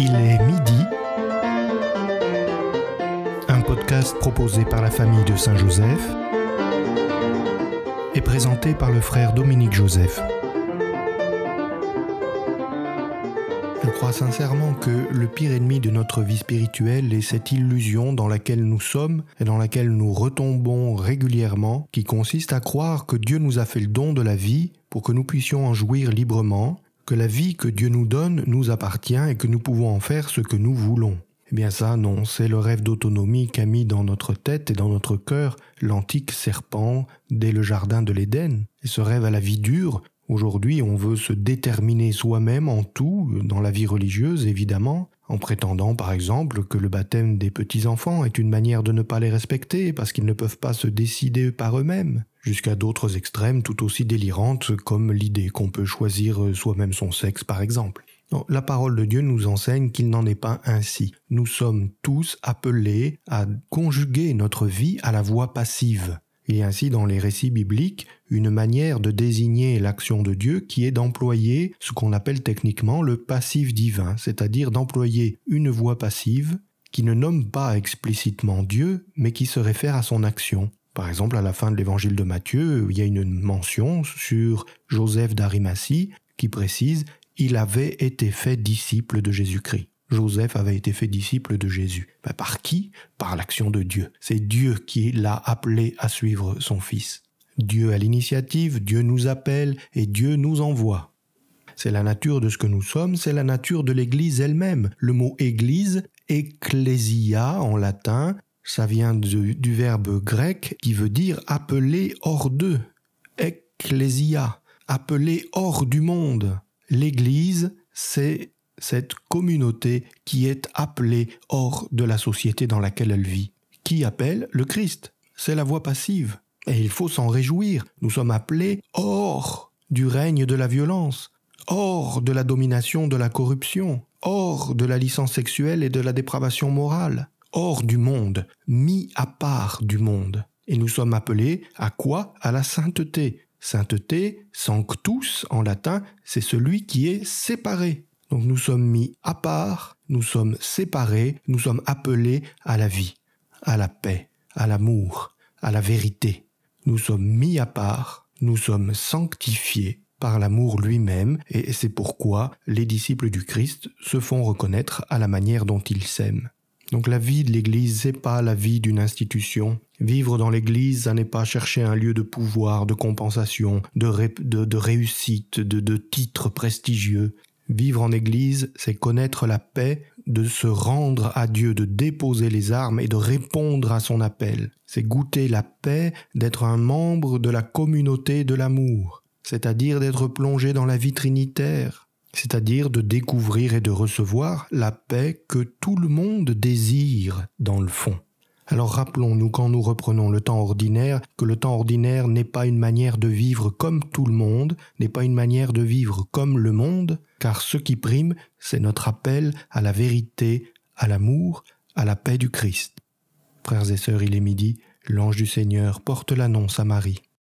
Il est midi. Un podcast proposé par la famille de Saint-Joseph et présenté par le frère Dominique Joseph. Je crois sincèrement que le pire ennemi de notre vie spirituelle est cette illusion dans laquelle nous sommes et dans laquelle nous retombons régulièrement, qui consiste à croire que Dieu nous a fait le don de la vie pour que nous puissions en jouir librement que la vie que Dieu nous donne nous appartient et que nous pouvons en faire ce que nous voulons. Eh bien ça, non, c'est le rêve d'autonomie qu'a mis dans notre tête et dans notre cœur l'antique serpent dès le jardin de l'Éden. Et ce rêve à la vie dure, aujourd'hui on veut se déterminer soi-même en tout, dans la vie religieuse évidemment, en prétendant par exemple que le baptême des petits-enfants est une manière de ne pas les respecter parce qu'ils ne peuvent pas se décider par eux-mêmes jusqu'à d'autres extrêmes tout aussi délirantes comme l'idée qu'on peut choisir euh, soi-même son sexe par exemple. la parole de Dieu nous enseigne qu'il n'en est pas ainsi. Nous sommes tous appelés à conjuguer notre vie à la voie passive. Il y a ainsi dans les récits bibliques une manière de désigner l'action de Dieu qui est d'employer ce qu'on appelle techniquement le passif divin, c'est-à-dire d'employer une voie passive qui ne nomme pas explicitement Dieu, mais qui se réfère à son action. Par exemple, à la fin de l'évangile de Matthieu, il y a une mention sur Joseph d'Arimatie qui précise Il avait été fait disciple de Jésus-Christ. Joseph avait été fait disciple de Jésus. par qui Par l'action de Dieu. C'est Dieu qui l'a appelé à suivre son Fils. Dieu a l'initiative, Dieu nous appelle et Dieu nous envoie. C'est la nature de ce que nous sommes, c'est la nature de l'Église elle-même. Le mot Église, ecclesia en latin, ça vient du verbe grec qui veut dire appeler hors d'eux, ecclesia, appeler hors du monde. L'Église, c'est cette communauté qui est appelée hors de la société dans laquelle elle vit. Qui appelle le Christ C'est la voix passive. Et il faut s'en réjouir. Nous sommes appelés hors du règne de la violence, hors de la domination de la corruption, hors de la licence sexuelle et de la dépravation morale hors du monde, mis à part du monde. Et nous sommes appelés à quoi À la sainteté. Sainteté, sanctus en latin, c'est celui qui est séparé. Donc nous sommes mis à part, nous sommes séparés, nous sommes appelés à la vie, à la paix, à l'amour, à la vérité. Nous sommes mis à part, nous sommes sanctifiés par l'amour lui-même, et c'est pourquoi les disciples du Christ se font reconnaître à la manière dont ils s'aiment. Donc la vie de l'Église, n'est pas la vie d'une institution. Vivre dans l'Église, ça n'est pas chercher un lieu de pouvoir, de compensation, de, réussite, de, de titres prestigieux. Vivre en Église, c'est connaître la paix, de se rendre à Dieu, de déposer les armes et de répondre à son appel. C'est goûter la paix d'être un membre de la communauté de l'amour, c'est-à-dire d'être plongé dans la vie trinitaire, c'est-à-dire de découvrir et de recevoir la paix que tout le monde désire dans le fond. Alors rappelons-nous quand nous reprenons le temps ordinaire que le temps ordinaire n'est pas une manière de vivre comme tout le monde, n'est pas une manière de vivre comme le monde, car ce qui prime, c'est notre appel à la vérité, à l'amour, à la paix du Christ. Frères et sœurs, il est midi, l'ange du Seigneur porte l'annonce à Marie.